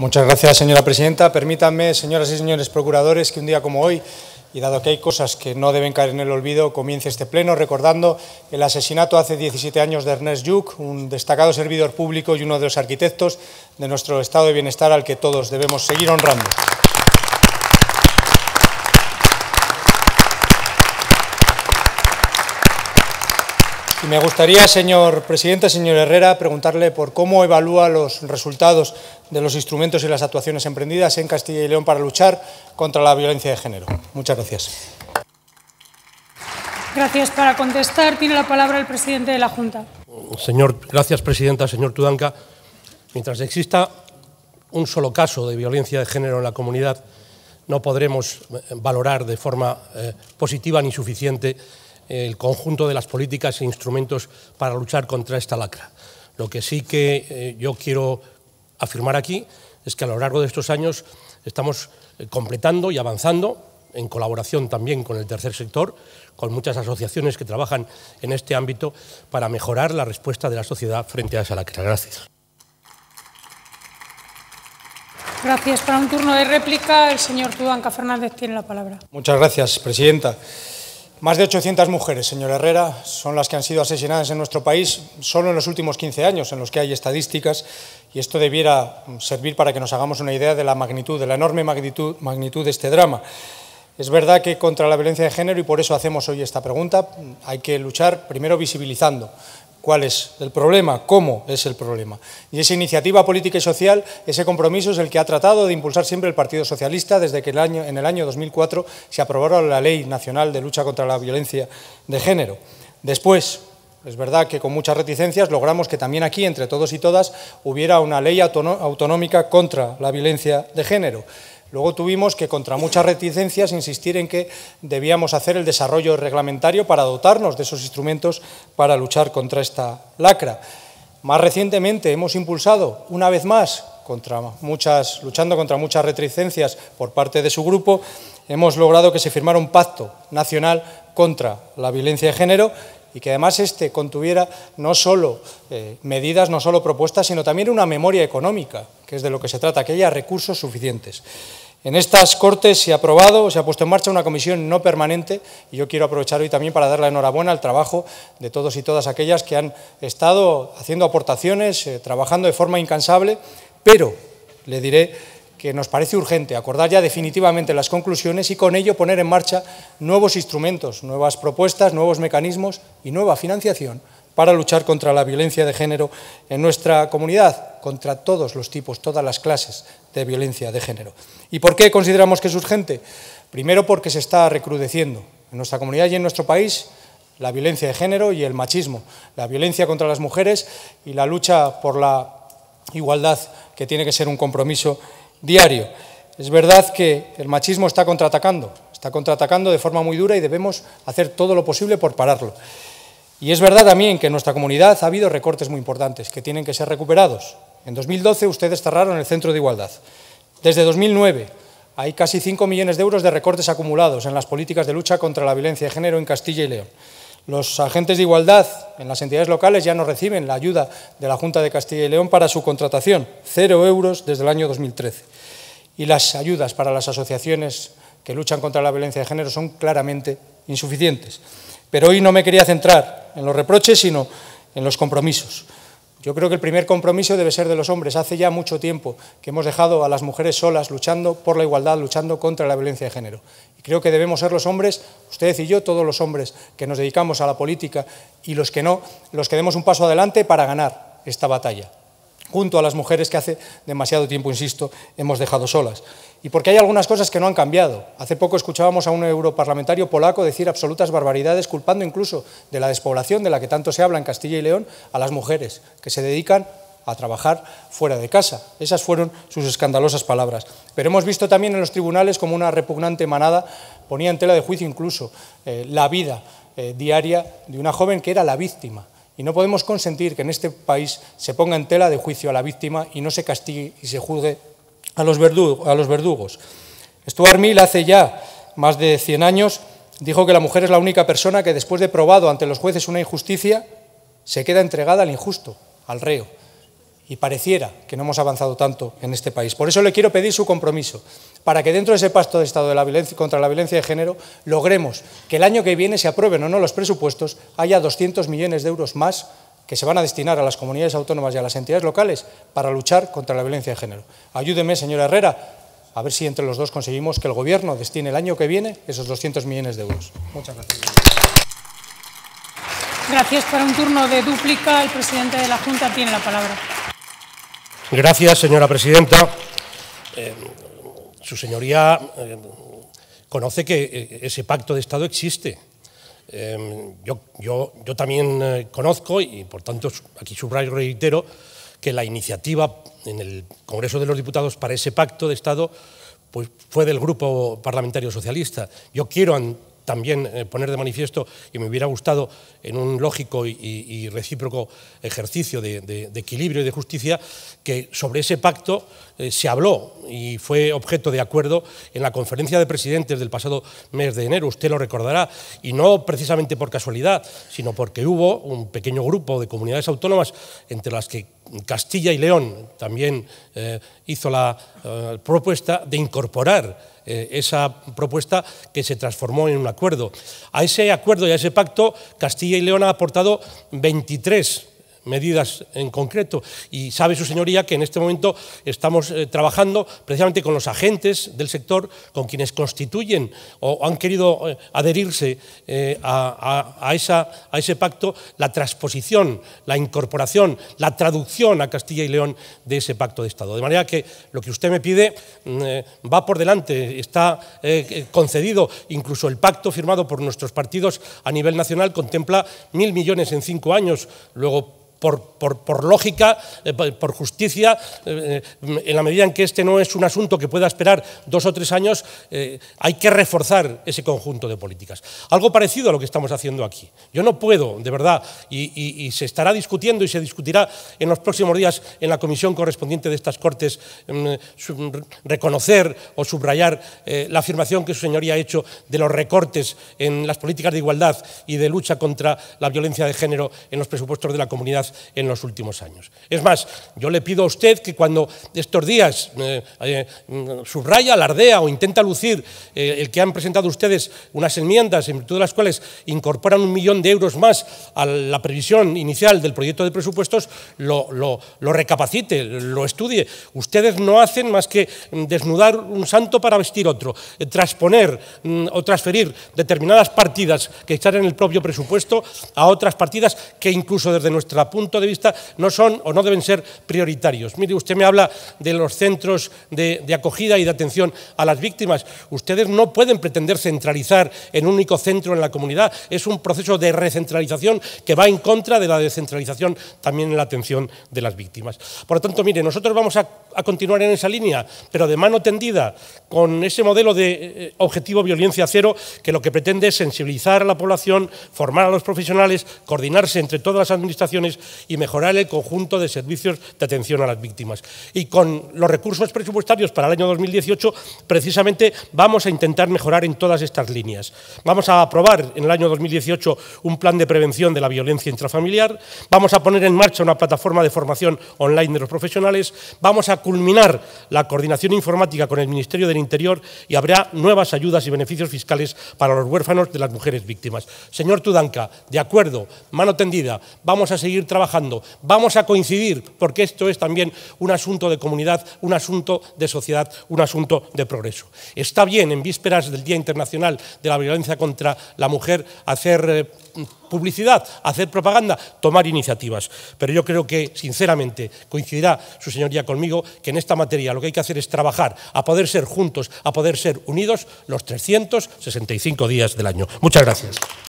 Muchas gracias, señora presidenta. Permítanme, señoras y señores procuradores, que un día como hoy, y dado que hay cosas que no deben caer en el olvido, comience este pleno recordando el asesinato hace 17 años de Ernest Yuk, un destacado servidor público y uno de los arquitectos de nuestro estado de bienestar al que todos debemos seguir honrando. Me gustaría, señor presidente, señor Herrera, preguntarle por cómo evalúa los resultados de los instrumentos y las actuaciones emprendidas en Castilla y León para luchar contra la violencia de género. Muchas gracias. Gracias. Para contestar tiene la palabra el presidente de la Junta. Señor, gracias, presidenta. Señor Tudanca, mientras exista un solo caso de violencia de género en la comunidad, no podremos eh, valorar de forma eh, positiva ni suficiente el conjunto de las políticas e instrumentos para luchar contra esta lacra. Lo que sí que eh, yo quiero afirmar aquí es que a lo largo de estos años estamos eh, completando y avanzando en colaboración también con el tercer sector, con muchas asociaciones que trabajan en este ámbito para mejorar la respuesta de la sociedad frente a esa lacra. Gracias. Gracias. Para un turno de réplica, el señor Tudanca Fernández tiene la palabra. Muchas gracias, presidenta. Más de 800 mujeres, señor Herrera, son las que han sido asesinadas en nuestro país solo en los últimos 15 años, en los que hay estadísticas, y esto debiera servir para que nos hagamos una idea de la magnitud, de la enorme magnitud, magnitud de este drama. Es verdad que contra la violencia de género, y por eso hacemos hoy esta pregunta, hay que luchar primero visibilizando, cuál es el problema, cómo es el problema. Y esa iniciativa política y social, ese compromiso es el que ha tratado de impulsar siempre el Partido Socialista desde que año, en el año 2004 se aprobó la Ley Nacional de Lucha contra la Violencia de Género. Después, es verdad que con muchas reticencias logramos que también aquí, entre todos y todas, hubiera una ley autonómica contra la violencia de género. Luego tuvimos que, contra muchas reticencias, insistir en que debíamos hacer el desarrollo reglamentario para dotarnos de esos instrumentos para luchar contra esta lacra. Más recientemente hemos impulsado, una vez más, luchando contra muchas reticencias por parte de su grupo, hemos logrado que se firmara un pacto nacional contra la violencia de género y que además este contuviera no solo eh, medidas, no solo propuestas, sino también una memoria económica, que es de lo que se trata, que haya recursos suficientes. En estas Cortes se ha aprobado, se ha puesto en marcha una comisión no permanente y yo quiero aprovechar hoy también para dar la enhorabuena al trabajo de todos y todas aquellas que han estado haciendo aportaciones, eh, trabajando de forma incansable, pero, le diré, que nos parece urgente acordar ya definitivamente las conclusiones y con ello poner en marcha nuevos instrumentos, nuevas propuestas, nuevos mecanismos y nueva financiación para luchar contra la violencia de género en nuestra comunidad, contra todos los tipos, todas las clases de violencia de género. ¿Y por qué consideramos que es urgente? Primero porque se está recrudeciendo en nuestra comunidad y en nuestro país la violencia de género y el machismo, la violencia contra las mujeres y la lucha por la igualdad que tiene que ser un compromiso diario. Es verdad que el machismo está contraatacando, está contraatacando de forma muy dura y debemos hacer todo lo posible por pararlo. Y es verdad también que en nuestra comunidad ha habido recortes muy importantes que tienen que ser recuperados. En 2012 ustedes cerraron el Centro de Igualdad. Desde 2009 hay casi 5 millones de euros de recortes acumulados en las políticas de lucha contra la violencia de género en Castilla y León. Los agentes de igualdad en las entidades locales ya no reciben la ayuda de la Junta de Castilla y León para su contratación, cero euros desde el año 2013. Y las ayudas para las asociaciones que luchan contra la violencia de género son claramente insuficientes. Pero hoy no me quería centrar en los reproches, sino en los compromisos. Yo creo que el primer compromiso debe ser de los hombres. Hace ya mucho tiempo que hemos dejado a las mujeres solas luchando por la igualdad, luchando contra la violencia de género. Y creo que debemos ser los hombres, ustedes y yo, todos los hombres que nos dedicamos a la política y los que no, los que demos un paso adelante para ganar esta batalla junto a las mujeres que hace demasiado tiempo, insisto, hemos dejado solas. Y porque hay algunas cosas que no han cambiado. Hace poco escuchábamos a un europarlamentario polaco decir absolutas barbaridades, culpando incluso de la despoblación de la que tanto se habla en Castilla y León a las mujeres que se dedican a trabajar fuera de casa. Esas fueron sus escandalosas palabras. Pero hemos visto también en los tribunales como una repugnante manada ponía en tela de juicio incluso eh, la vida eh, diaria de una joven que era la víctima y no podemos consentir que en este país se ponga en tela de juicio a la víctima y no se castigue y se juzgue a los, verdugos. Stuart Mill hace ya más de 100 años dijo que la mujer es la única persona que después de probado ante los jueces una injusticia, se queda entregada al injusto, al reo y pareciera que no hemos avanzado tanto en este país. Por eso le quiero pedir su compromiso, para que dentro de ese pacto de Estado contra la violencia de género logremos que el año que viene se aprueben o no los presupuestos, haya 200 millones de euros más que se van a destinar a las comunidades autónomas y a las entidades locales para luchar contra la violencia de género. Ayúdeme, señora Herrera, a ver si entre los dos conseguimos que el Gobierno destine el año que viene esos 200 millones de euros. Muchas gracias. Gracias. Para un turno de dúplica, el presidente de la Junta tiene la palabra. Gracias, señora presidenta. Eh, su señoría eh, conoce que eh, ese pacto de Estado existe. Em, yo, también conozco, y por tanto aquí subrayo y reitero, que la iniciativa en el Congreso de los Diputados para ese pacto de Estado pues, fue del Grupo Parlamentario Socialista. Yo quiero, también eh, poner de manifiesto, y me hubiera gustado en un lógico y, recíproco ejercicio de, equilibrio y de justicia, que sobre ese pacto eh, se habló y fue objeto de acuerdo en la conferencia de presidentes del pasado mes de enero, usted lo recordará, y no precisamente por casualidad, sino porque hubo un pequeño grupo de comunidades autónomas entre las que Castilla y León también eh, hizo la eh, propuesta de incorporar eh, esa propuesta que se transformó en un acuerdo. A ese acuerdo y a ese pacto Castilla y León ha aportado 23 medidas en concreto. Y sabe su señoría que en este momento estamos eh, trabajando precisamente con los agentes del sector, con quienes constituyen o han querido eh, adherirse eh, a, a ese pacto, la transposición, la incorporación, la traducción a Castilla y León de ese pacto de Estado. De manera que lo que usted me pide mm, va por delante, está concedido. Incluso el pacto firmado por nuestros partidos a nivel nacional contempla mil millones en cinco años. Luego, por, lógica, eh, por justicia, eh, en la medida en que este no es un asunto que pueda esperar dos o tres años, eh, hay que reforzar ese conjunto de políticas. Algo parecido a lo que estamos haciendo aquí. Yo no puedo, de verdad, y, y se estará discutiendo y se discutirá en los próximos días en la comisión correspondiente de estas Cortes mm, reconocer o subrayar la afirmación que su señoría ha hecho de los recortes en las políticas de igualdad y de lucha contra la violencia de género en los presupuestos de la comunidad en los últimos años. Es más, yo le pido a usted que cuando estos días eh, eh, mm, subraya, alardea o intenta lucir eh, el que han presentado ustedes unas enmiendas en virtud de las cuales incorporan un millón de euros más a la previsión inicial del proyecto de presupuestos, lo, recapacite, lo estudie. Ustedes no hacen más que desnudar un santo para vestir otro, transponer mm, o transferir determinadas partidas que están en el propio presupuesto a otras partidas que incluso desde nuestra punta punto de vista no son o no deben ser prioritarios. Mire, usted me habla de los centros de, acogida y de atención a las víctimas. Ustedes no pueden pretender centralizar en un único centro en la comunidad. Es un proceso de recentralización que va en contra de la descentralización también en la atención de las víctimas. Por lo tanto, mire, nosotros vamos a, continuar en esa línea, pero de mano tendida, con ese modelo de eh, objetivo violencia cero, que lo que pretende es sensibilizar a la población, formar a los profesionales, coordinarse entre todas las administraciones y mejorar el conjunto de servicios de atención a las víctimas. Y con los recursos presupuestarios para el año 2018, precisamente vamos a intentar mejorar en todas estas líneas. Vamos a aprobar en el año 2018 un plan de prevención de la violencia intrafamiliar, vamos a poner en marcha una plataforma de formación online de los profesionales, vamos a culminar la coordinación informática con el Ministerio del Interior y habrá nuevas ayudas y beneficios fiscales para los huérfanos de las mujeres víctimas. Señor Tudanca, de acuerdo, mano tendida, vamos a seguir trabajando trabajando. Vamos a coincidir, porque esto es también un asunto de comunidad, un asunto de sociedad, un asunto de progreso. Está bien, en vísperas del Día Internacional de la Violencia contra la Mujer, hacer eh, publicidad, hacer propaganda, tomar iniciativas. Pero yo creo que, sinceramente, coincidirá su señoría conmigo que en esta materia lo que hay que hacer es trabajar a poder ser juntos, a poder ser unidos los 365 días del año. Muchas gracias.